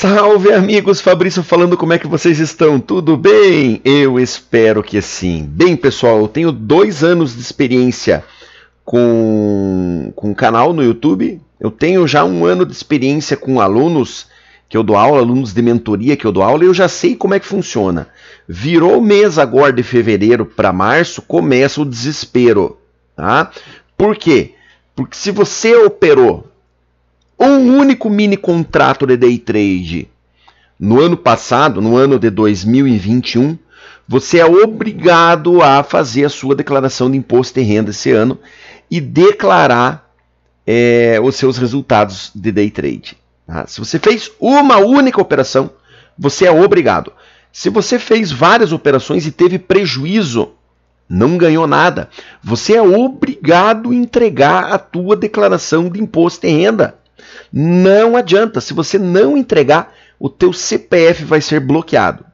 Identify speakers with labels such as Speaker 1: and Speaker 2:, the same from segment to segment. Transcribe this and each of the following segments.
Speaker 1: Salve amigos, Fabrício falando como é que vocês estão? Tudo bem? Eu espero que sim. Bem, pessoal, eu tenho dois anos de experiência com, com canal no YouTube. Eu tenho já um ano de experiência com alunos que eu dou aula, alunos de mentoria que eu dou aula, e eu já sei como é que funciona. Virou mês agora de fevereiro para março, começa o desespero, tá? Por quê? Porque se você operou um único mini contrato de day trade no ano passado, no ano de 2021, você é obrigado a fazer a sua declaração de imposto de renda esse ano e declarar é, os seus resultados de day trade. Tá? Se você fez uma única operação, você é obrigado. Se você fez várias operações e teve prejuízo, não ganhou nada, você é obrigado a entregar a tua declaração de imposto de renda. Não adianta, se você não entregar, o teu CPF vai ser bloqueado.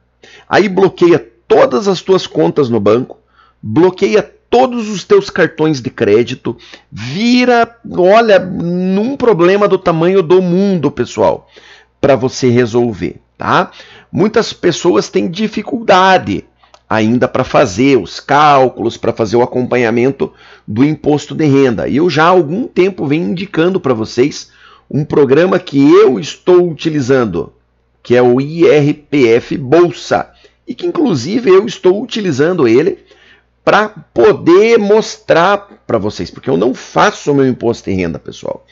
Speaker 1: Aí bloqueia todas as tuas contas no banco, bloqueia todos os teus cartões de crédito, vira, olha, num problema do tamanho do mundo, pessoal, para você resolver, tá? Muitas pessoas têm dificuldade ainda para fazer os cálculos, para fazer o acompanhamento do imposto de renda. E eu já há algum tempo venho indicando para vocês um programa que eu estou utilizando, que é o IRPF Bolsa, e que inclusive eu estou utilizando ele para poder mostrar para vocês, porque eu não faço meu imposto de renda, pessoal.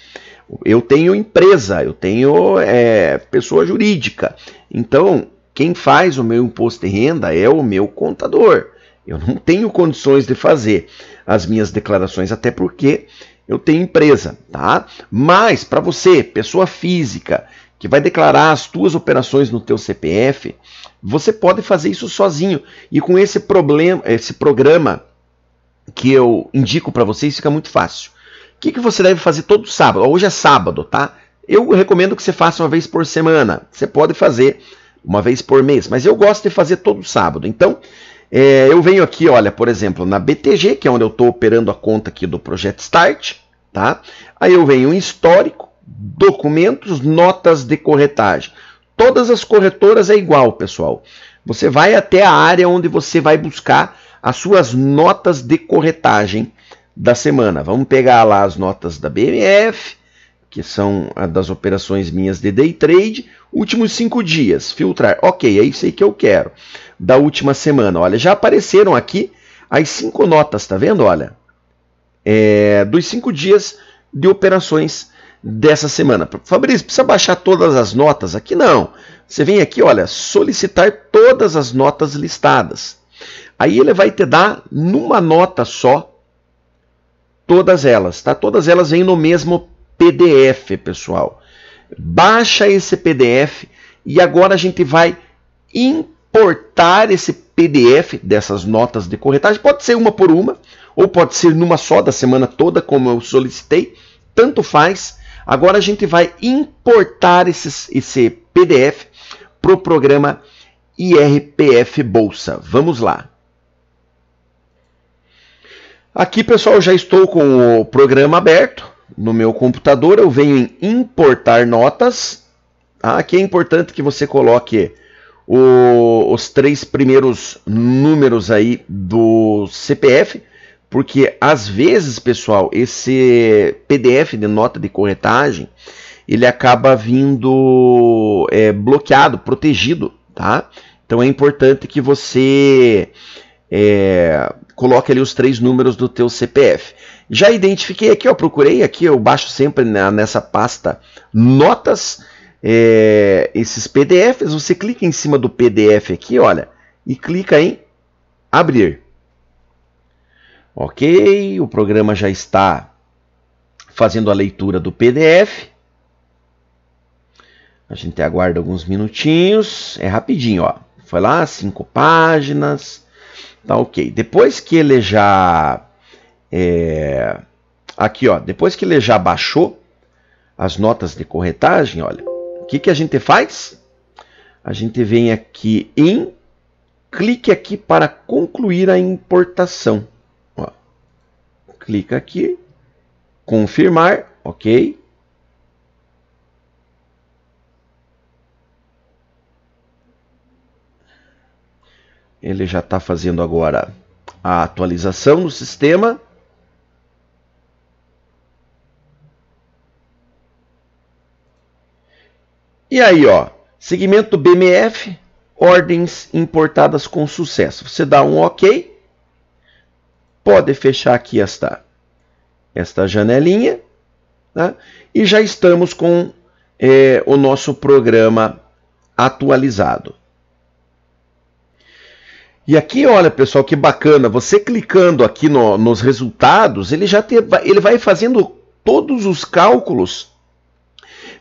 Speaker 1: Eu tenho empresa, eu tenho é, pessoa jurídica. Então, quem faz o meu imposto de renda é o meu contador. Eu não tenho condições de fazer as minhas declarações, até porque eu tenho empresa, tá? Mas para você, pessoa física, que vai declarar as tuas operações no teu CPF, você pode fazer isso sozinho. E com esse problema, esse programa que eu indico para vocês, fica muito fácil. O que, que você deve fazer todo sábado? Hoje é sábado, tá? Eu recomendo que você faça uma vez por semana. Você pode fazer uma vez por mês, mas eu gosto de fazer todo sábado. Então, é, eu venho aqui, olha, por exemplo, na BTG, que é onde eu estou operando a conta aqui do Projeto Start. Tá? Aí eu venho em histórico, documentos, notas de corretagem. Todas as corretoras é igual, pessoal. Você vai até a área onde você vai buscar as suas notas de corretagem da semana. Vamos pegar lá as notas da BMF, que são das operações minhas de day trade, últimos cinco dias, filtrar. Ok, é isso aí que eu quero. Da última semana, olha, já apareceram aqui as cinco notas, tá vendo? Olha, é, dos cinco dias de operações dessa semana. Fabrício, precisa baixar todas as notas? Aqui não. Você vem aqui, olha, solicitar todas as notas listadas. Aí ele vai te dar numa nota só todas elas, tá? Todas elas vêm no mesmo PDF, pessoal. Baixa esse PDF e agora a gente vai importar esse PDF dessas notas de corretagem. Pode ser uma por uma, ou pode ser numa só da semana toda, como eu solicitei, tanto faz. Agora a gente vai importar esses, esse PDF para o programa IRPF Bolsa. Vamos lá. Aqui, pessoal, já estou com o programa aberto no meu computador. Eu venho em importar notas. Ah, aqui é importante que você coloque o, os três primeiros números aí do CPF porque às vezes, pessoal, esse PDF de nota de corretagem, ele acaba vindo é, bloqueado, protegido, tá? Então é importante que você é, coloque ali os três números do teu CPF. Já identifiquei aqui, ó, procurei aqui, eu baixo sempre na, nessa pasta notas é, esses PDFs. Você clica em cima do PDF aqui, olha, e clica em abrir. Ok, o programa já está fazendo a leitura do PDF. A gente aguarda alguns minutinhos. É rapidinho, ó. Foi lá, cinco páginas. Tá ok. Depois que ele já. É, aqui, ó. Depois que ele já baixou as notas de corretagem, olha. O que, que a gente faz? A gente vem aqui em. Clique aqui para concluir a importação clica aqui, confirmar, ok. Ele já está fazendo agora a atualização no sistema. E aí, ó, segmento BMF, ordens importadas com sucesso. Você dá um OK pode fechar aqui esta, esta janelinha. Né? E já estamos com é, o nosso programa atualizado. E aqui, olha pessoal, que bacana. Você clicando aqui no, nos resultados, ele já te, ele vai fazendo todos os cálculos.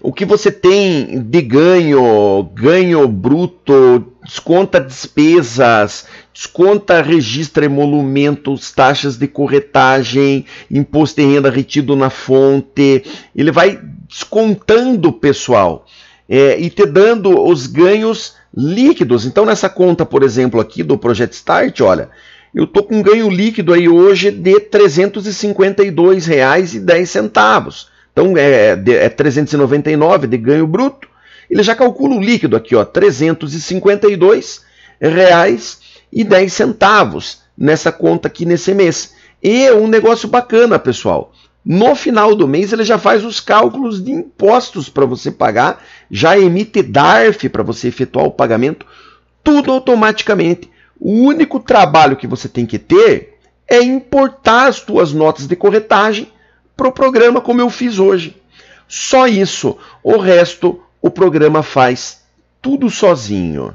Speaker 1: O que você tem de ganho, ganho bruto, desconta despesas, desconta, registra emolumentos, taxas de corretagem, imposto de renda retido na fonte. Ele vai descontando pessoal é, e te dando os ganhos líquidos. Então, nessa conta, por exemplo, aqui do Project Start, olha, eu tô com um ganho líquido aí hoje de R$ 352,10. Então, é, é 399 de ganho bruto. Ele já calcula o líquido aqui, ó, 352 reais e 10 centavos nessa conta aqui nesse mês. E um negócio bacana, pessoal. No final do mês ele já faz os cálculos de impostos para você pagar, já emite DARF para você efetuar o pagamento, tudo automaticamente. O único trabalho que você tem que ter é importar as suas notas de corretagem para o programa como eu fiz hoje. Só isso. O resto o programa faz tudo sozinho.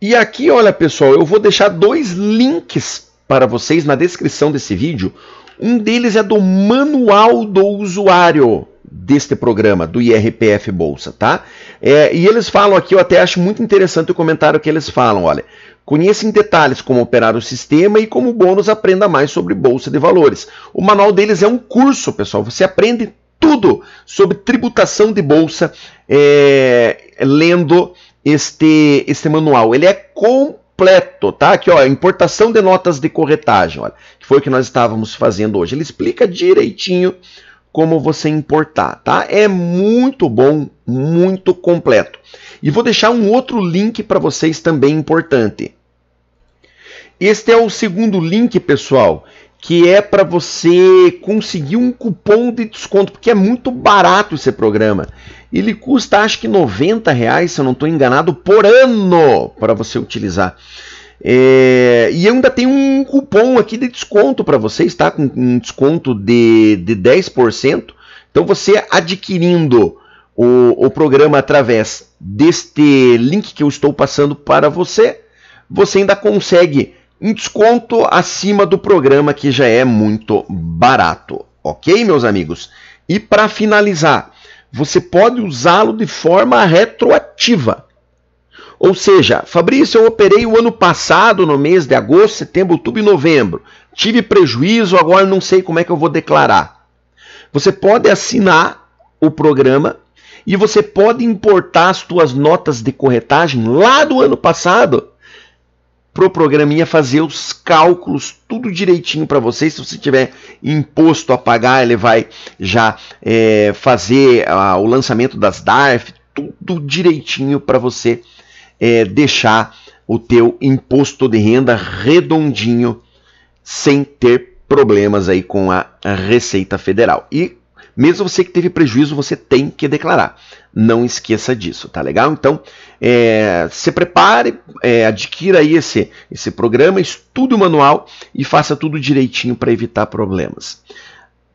Speaker 1: E aqui, olha pessoal, eu vou deixar dois links para vocês na descrição desse vídeo. Um deles é do manual do usuário deste programa, do IRPF Bolsa, tá? É, e eles falam aqui, eu até acho muito interessante o comentário que eles falam, olha. Conheça em detalhes como operar o sistema e como bônus aprenda mais sobre bolsa de valores. O manual deles é um curso, pessoal. Você aprende tudo sobre tributação de bolsa é, lendo este, este manual. Ele é completo, tá? Aqui, ó, importação de notas de corretagem, olha, que foi o que nós estávamos fazendo hoje. Ele explica direitinho como você importar, tá? É muito bom, muito completo. E vou deixar um outro link para vocês também importante. Este é o segundo link, pessoal, que é para você conseguir um cupom de desconto, porque é muito barato esse programa. Ele custa acho que 90 reais, se eu não estou enganado, por ano para você utilizar. É, e ainda tem um cupom aqui de desconto para vocês, tá? Com um desconto de, de 10%. Então você adquirindo o, o programa através deste link que eu estou passando para você, você ainda consegue um desconto acima do programa que já é muito barato, ok, meus amigos? E para finalizar, você pode usá-lo de forma retroativa. Ou seja, Fabrício, eu operei o ano passado, no mês de agosto, setembro, outubro e novembro. Tive prejuízo, agora não sei como é que eu vou declarar. Você pode assinar o programa e você pode importar as suas notas de corretagem lá do ano passado pro programinha fazer os cálculos tudo direitinho para você Se você tiver imposto a pagar, ele vai já é, fazer a, o lançamento das DARF, tudo direitinho para você é, deixar o teu imposto de renda redondinho sem ter problemas aí com a Receita Federal. E mesmo você que teve prejuízo, você tem que declarar. Não esqueça disso, tá legal? Então, é, se prepare, é, adquira aí esse, esse programa, estude o manual e faça tudo direitinho para evitar problemas.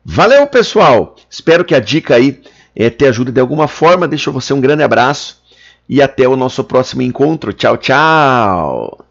Speaker 1: Valeu, pessoal! Espero que a dica aí é, te ajude de alguma forma. Deixo você um grande abraço e até o nosso próximo encontro. Tchau, tchau!